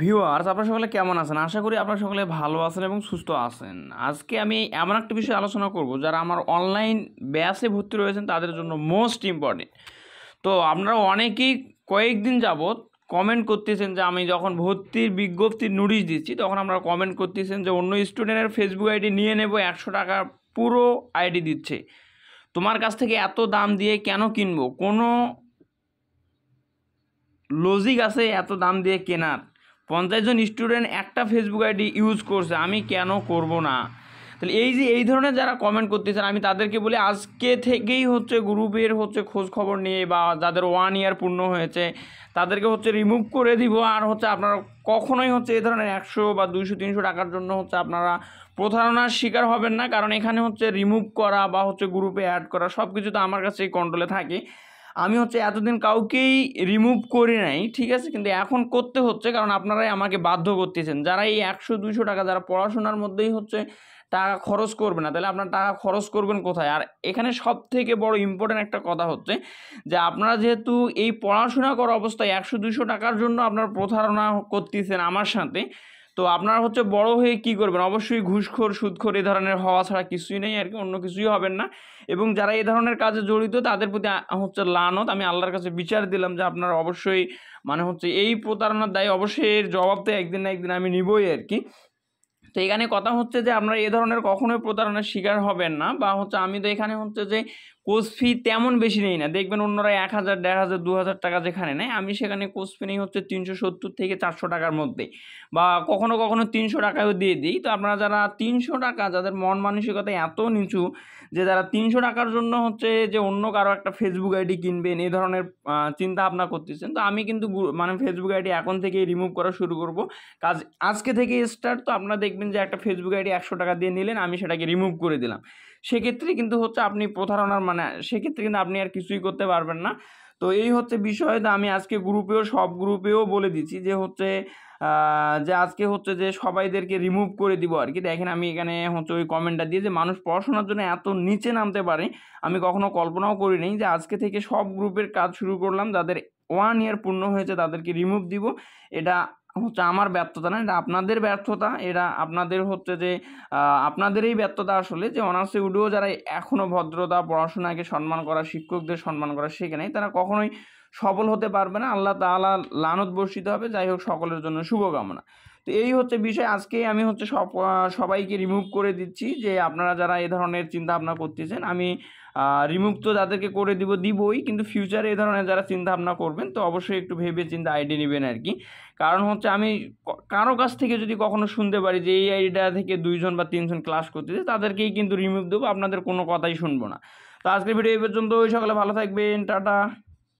viewers আপনারা সকলে কেমন আছেন আশা করি আপনারা সকলে ভালো আছেন এবং সুস্থ আছেন আজকে আমি এমন একটা বিষয়ে আলোচনা করব যারা আমার অনলাইন ব্যাসে ভর্তি রয়েছেন তাদের জন্য মোস্ট ইম্পর্টেন্ট তো আপনারা অনেকেই কয়েকদিন যাবৎ কমেন্ট করতেছেন যে আমি যখন ভর্তির বিজ্ঞপ্তির নোটিশ দিচ্ছি তখন আপনারা কমেন্ট করতেছেন যে অন্য স্টুডেন্টের ফেসবুক আইডি নিয়ে নেব একশো টাকা পুরো আইডি দিচ্ছে তোমার কাছ থেকে এত দাম দিয়ে কেন কিনবো কোনো লজিক আছে এত দাম দিয়ে কেনার পঞ্চাশ জন স্টুডেন্ট একটা ফেসবুক আইডি ইউজ করছে আমি কেন করব না তাহলে এই যে এই ধরনের যারা কমেন্ট করতেছেন আমি তাদেরকে বলি আজকে থেকেই হচ্ছে গ্রুপের হচ্ছে খোঁজ খবর নিয়ে বা যাদের ওয়ান ইয়ার পূর্ণ হয়েছে তাদেরকে হচ্ছে রিমুভ করে দিব আর হচ্ছে আপনারা কখনোই হচ্ছে এই ধরনের একশো বা দুইশো তিনশো টাকার জন্য হচ্ছে আপনারা প্রতারণার শিকার হবেন না কারণ এখানে হচ্ছে রিমুভ করা বা হচ্ছে গ্রুপে অ্যাড করা সব কিছু তো আমার কাছে এই কন্ট্রোলে থাকে আমি হচ্ছে এতদিন কাউকেই রিমুভ করি নাই ঠিক আছে কিন্তু এখন করতে হচ্ছে কারণ আপনারাই আমাকে বাধ্য করতেছেন যারা এই একশো দুইশো টাকা যারা পড়াশোনার মধ্যেই হচ্ছে টাকা খরচ করবে না তাহলে আপনার টাকা খরচ করবেন কোথায় আর এখানে সব থেকে বড় ইম্পর্টেন্ট একটা কথা হচ্ছে যে আপনারা যেহেতু এই পড়াশোনা করা অবস্থায় একশো দুইশো টাকার জন্য আপনার প্রতারণা করতেছেন আমার সাথে তো আপনারা হচ্ছে বড় হয়ে কি করবেন অবশ্যই ঘুষখোর সুদখোর এ ধরনের হওয়া ছাড়া কিছুই নেই আর কি অন্য কিছুই হবেন না এবং যারা এ ধরনের কাজে জড়িত তাদের প্রতি হচ্ছে লানত আমি আল্লাহর কাছে বিচার দিলাম যে আপনারা অবশ্যই মানে হচ্ছে এই প্রতারণার দায় অবশ্যই এর জবাব তো একদিন না একদিন আমি নিবই আর কি তো এখানে কথা হচ্ছে যে আপনারা এ ধরনের কখনোই প্রতারণার শিকার হবেন না বা হচ্ছে আমি তো এখানে হচ্ছে যে কোর্স ফি তেমন বেশি নেই না দেখবেন অন্যরা এক হাজার দেড় হাজার দু হাজার টাকা যেখানে নেয় আমি সেখানে কোর্স ফি নেই হচ্ছে তিনশো সত্তর থেকে চারশো টাকার মধ্যে বা কখনো কখনো তিনশো টাকায়ও দিয়ে দিই তো আপনারা যারা তিনশো টাকা যাদের মন মানসিকতা এত নিচু যে যারা তিনশো টাকার জন্য হচ্ছে যে অন্য কারো একটা ফেসবুক আইডি কিনবেন এই ধরনের চিন্তা ভাবনা করতেছেন তো আমি কিন্তু মানে ফেসবুক আইডি এখন থেকেই রিমুভ করা শুরু করব কাজ আজকে থেকে স্টার্ট তো আপনারা দেখবেন যে একটা ফেসবুক আইডি একশো টাকা দিয়ে নিলেন আমি সেটাকে রিমুভ করে দিলাম সেক্ষেত্রে কিন্তু হচ্ছে আপনি প্রতারণার মানে সেক্ষেত্রে কিন্তু আপনি আর কিছুই করতে পারবেন না তো এই হচ্ছে বিষয় আমি আজকে গ্রুপেও সব গ্রুপেও বলে দিচ্ছি যে হচ্ছে যে আজকে হচ্ছে যে সবাইদেরকে রিমুভ করে দিব আর কি দেখেন আমি এখানে হচ্ছে ওই কমেন্টটা দিয়ে যে মানুষ পড়াশোনার জন্য এত নিচে নামতে পারে আমি কখনো কল্পনাও করিনি যে আজকে থেকে সব গ্রুপের কাজ শুরু করলাম যাদের ওয়ান ইয়ার পূর্ণ হয়েছে তাদেরকে রিমুভ দিব এটা হচ্ছে আমার ব্যর্থতা না এটা আপনাদের ব্যর্থতা এটা আপনাদের হচ্ছে যে আপনাদেরই ব্যর্থতা আসলে যে অনার্সে উডুও যারা এখনও ভদ্রতা পড়াশোনাকে সম্মান করা শিক্ষকদের সম্মান করা শেখে নেই তারা কখনোই সফল হতে পারবে না আল্লাহ তালা লানত বর্ষিত হবে যাই হোক সকলের জন্য শুভকামনা তো এই হচ্ছে বিষয় আজকে আমি হচ্ছে সব সবাইকে রিমুভ করে দিচ্ছি যে আপনারা যারা এ ধরনের চিন্তা ভাবনা করতেছেন আমি রিমুভ তো যাদেরকে করে দিব দিবই কিন্তু ফিউচারে এ ধরনের যারা চিন্তা ভাবনা করবেন তো অবশ্যই একটু ভেবে চিন্তা আইডি নেবেন আর কি কারণ হচ্ছে আমি কারো কাছ থেকে যদি কখনো শুনতে পারি যে এই আইডিটা থেকে দুইজন বা তিনজন ক্লাস করতেছে তাদেরকেই কিন্তু রিমুভ দেবো আপনাদের কোনো কথাই শুনবো না তো আজকের ভিডিও এই পর্যন্ত ওই সকালে ভালো থাকবেন টাটা